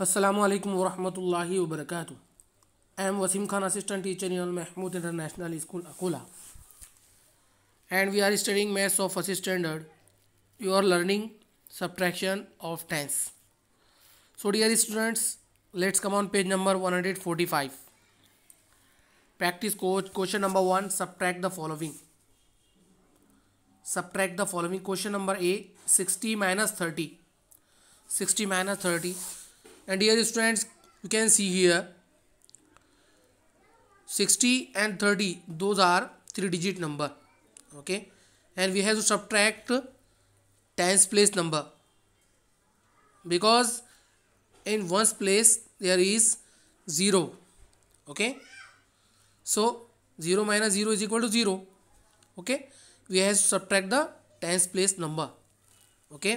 असलकम वरहमल वबरक I am Waseem Khan assistant teacher in Mahmood international school Akola and we are studying maths of first standard you are learning subtraction of tens so dear students let's come on page number one hundred forty five practice coach question number one subtract the following subtract the following question number A sixty minus thirty sixty minus thirty and dear students you can see here 60 and 30 those are three digit number okay and we have to subtract tens place number because in ones place there is 0 okay so 0 minus 0 is equal to 0 okay we have to subtract the tens place number okay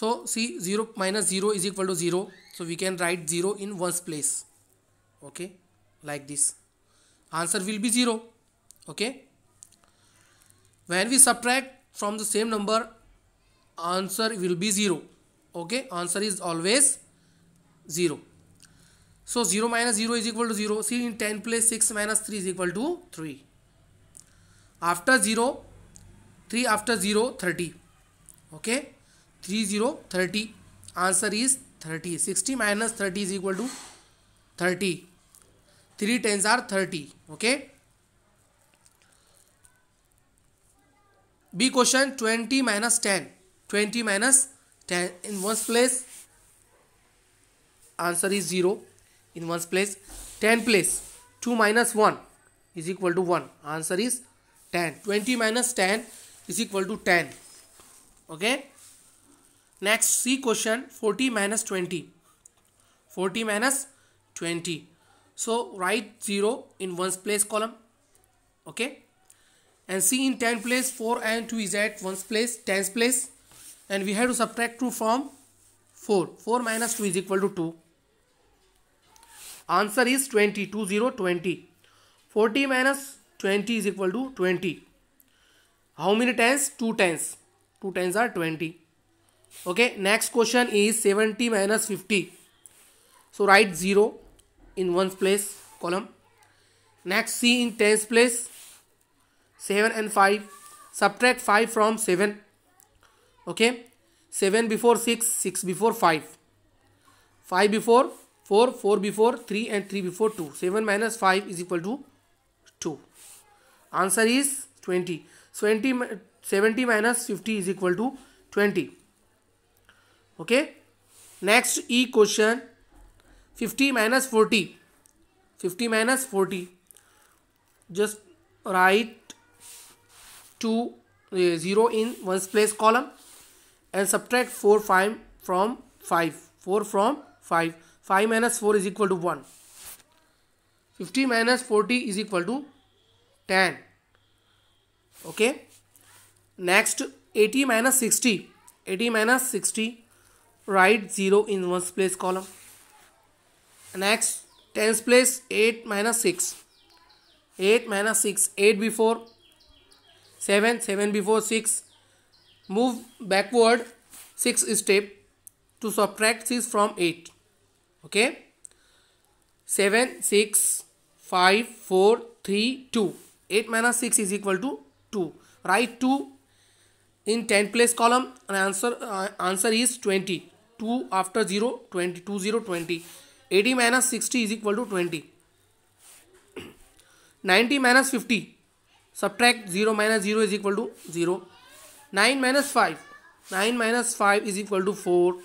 so see 0 minus 0 is equal to 0. So we can write 0 in one's place. Okay. Like this. Answer will be 0. Okay. When we subtract from the same number, answer will be 0. Okay. Answer is always 0. So 0 minus 0 is equal to 0. See in 10 place 6 minus 3 is equal to 3. After 0, 3 after 0, 30. Okay. Three zero thirty answer is thirty sixty minus thirty is equal to thirty three tens are thirty okay B question twenty minus ten twenty minus ten in ones place answer is zero in ones place ten place two minus one is equal to one answer is ten twenty minus ten is equal to ten okay Next, see question 40 minus 20. 40 minus 20. So, write 0 in 1's place column. Okay. And see in 10 place 4 and 2 is at 1's place, 10's place. And we have to subtract 2 from 4. 4 minus 2 is equal to 2. Answer is 20. 2, 0, 20. 40 minus 20 is equal to 20. How many tens? 2 tens. 2 tens are 20 okay next question is 70 minus 50 so write 0 in ones place column next c in tens place 7 and 5 subtract 5 from 7 okay 7 before 6 6 before 5 5 before 4 4 before 3 and 3 before 2 7 minus 5 is equal to 2 answer is 20 20 70 minus 50 is equal to 20 okay next e question 50 minus 40 50 minus 40 just write 2 uh, 0 in ones place column and subtract 4 5 from 5 4 from 5 5 minus 4 is equal to 1 50 minus 40 is equal to 10 okay next 80 minus 60 80 minus 60 write 0 in ones place column next tens place 8 minus 6 8 minus 6 8 before 7 7 before 6 move backward 6 step to subtract 6 from 8 okay 7 6 5 4 3 2 8 minus 6 is equal to 2 write 2 in 10 place column and answer uh, answer is 20 two after zero twenty two zero twenty eighty minus sixty is equal to twenty ninety minus fifty subtract zero minus zero is equal to zero nine minus five nine minus five is equal to four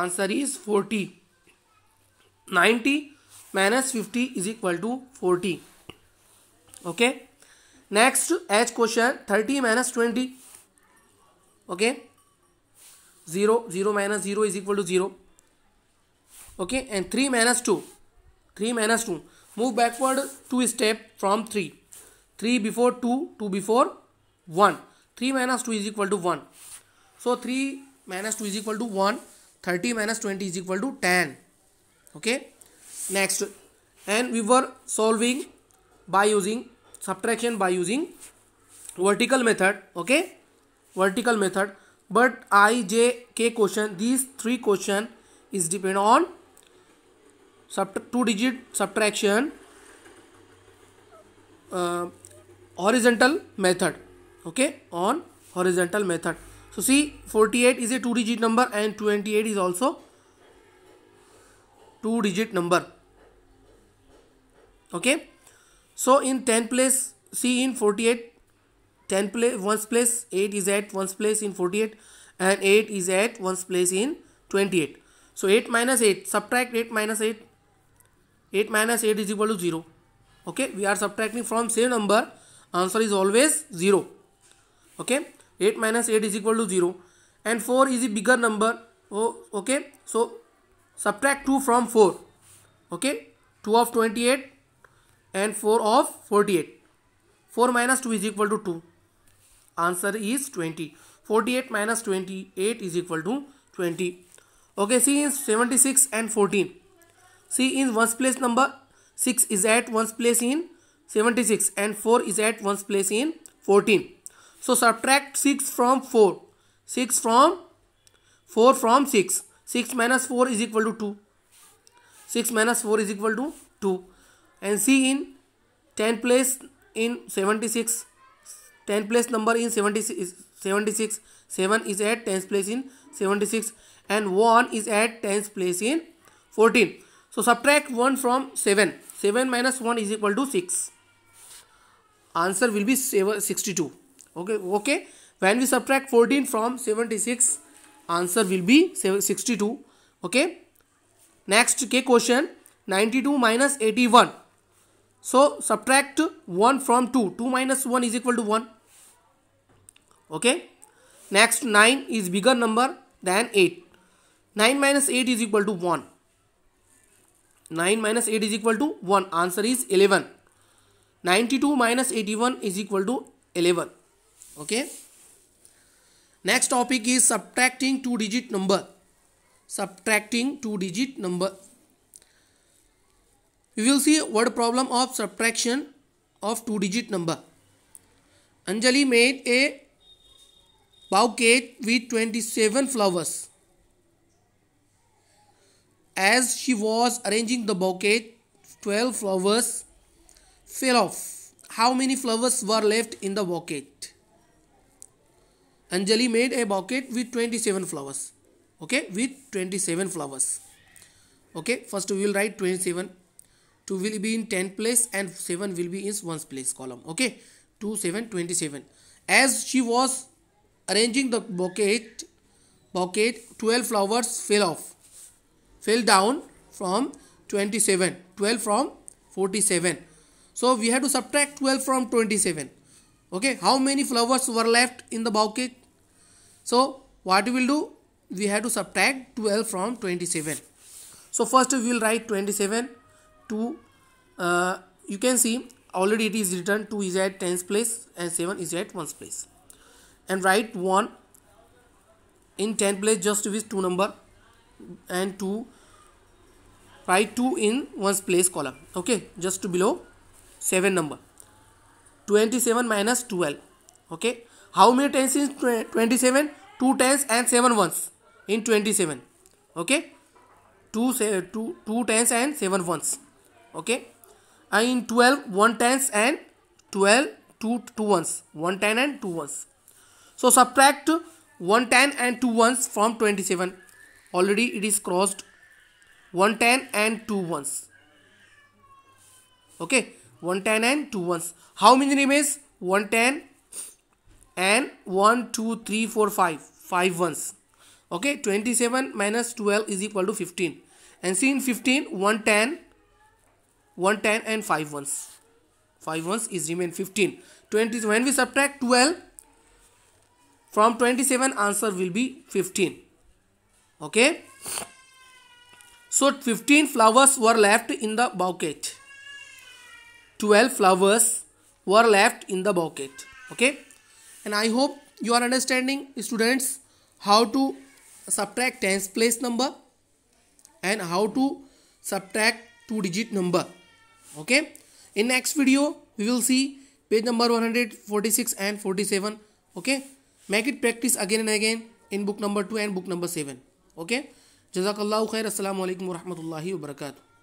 answer is forty ninety minus fifty is equal to forty okay next H question thirty minus twenty okay 0 0 minus 0 is equal to 0 okay and 3 minus 2 3 minus 2 move backward 2 step from 3 3 before 2 2 before 1 3 minus 2 is equal to 1 so 3 minus 2 is equal to 1 30 minus 20 is equal to 10 okay next and we were solving by using subtraction by using vertical method okay vertical method but i j k question these three question is depend on two digit subtraction uh, horizontal method okay on horizontal method so see 48 is a two digit number and 28 is also two digit number okay so in 10 place see in 48 10 place one's place 8 is at one's place in 48 and 8 is at one's place in 28 so 8 minus 8 subtract 8 minus 8 8 minus 8 is equal to 0 okay we are subtracting from same number answer is always 0 okay 8 minus 8 is equal to 0 and 4 is a bigger number oh okay so subtract 2 from 4 okay 2 of 28 and 4 of 48 4 minus 2 is equal to 2 Answer is 20. 48 minus 28 is equal to 20. Okay, C is 76 and 14. C in one's place number 6 is at one's place in 76 and 4 is at one's place in 14. So subtract 6 from 4. 6 from 4 from 6. 6 minus 4 is equal to 2. 6 minus 4 is equal to 2. And C in 10 place in 76 10 place number in 76, 7 is at 10th place in 76 and 1 is at 10th place in 14 so subtract 1 from 7 7 minus 1 is equal to 6 answer will be 62 okay okay when we subtract 14 from 76 answer will be 62 okay next k question 92 minus 81 so subtract 1 from 2 2 minus 1 is equal to 1 okay next 9 is bigger number than 8 9 minus 8 is equal to 1 9 minus 8 is equal to 1 answer is 11 92 minus 81 is equal to 11 okay next topic is subtracting two digit number subtracting two digit number we will see word problem of subtraction of two digit number anjali made a bouquet with 27 flowers. As she was arranging the bouquet, 12 flowers fell off. How many flowers were left in the bouquet? Anjali made a bouquet with 27 flowers. Okay, with 27 flowers. Okay, first we will write 27. 2 will be in 10 place and 7 will be in 1's place column. Okay, 2, 7, 27. As she was arranging the bouquet, bouquet 12 flowers fell off, fell down from 27, 12 from 47. So we have to subtract 12 from 27. Okay, how many flowers were left in the bouquet? So what we will do? We have to subtract 12 from 27. So first we will write 27 to, uh, you can see already it is written 2 is at 10th place and 7 is at 1st place and write 1 in 10 place just with 2 number and 2 write 2 in 1's place column okay just to below 7 number 27 minus 12 okay how many tens in 27 2 tens and 7 ones in 27 okay 2 2 2 tens and 7 ones okay and in 12 1 tens and 12 2 2 ones 1 ten and 2 ones so subtract 110 and 2 ones from 27. Already it is crossed 110 and 2 ones. Okay. 110 and 2 ones. How many remains? 110 and 1, 2, 3, 4, 5. 5 ones. Okay. 27 minus 12 is equal to 15. And see in 15, 110, 110 and 5 ones. 5 ones is remain 15. 20. when we subtract 12, from 27 answer will be 15 okay so 15 flowers were left in the bouquet 12 flowers were left in the bouquet okay and i hope you are understanding students how to subtract tens place number and how to subtract two digit number okay in next video we will see page number 146 and 47 okay Make it practice again and again in book number 2 and book number 7. Okay? Jazakallahu khair. Assalamu alaikum wa rahmatullahi wa barakatuh.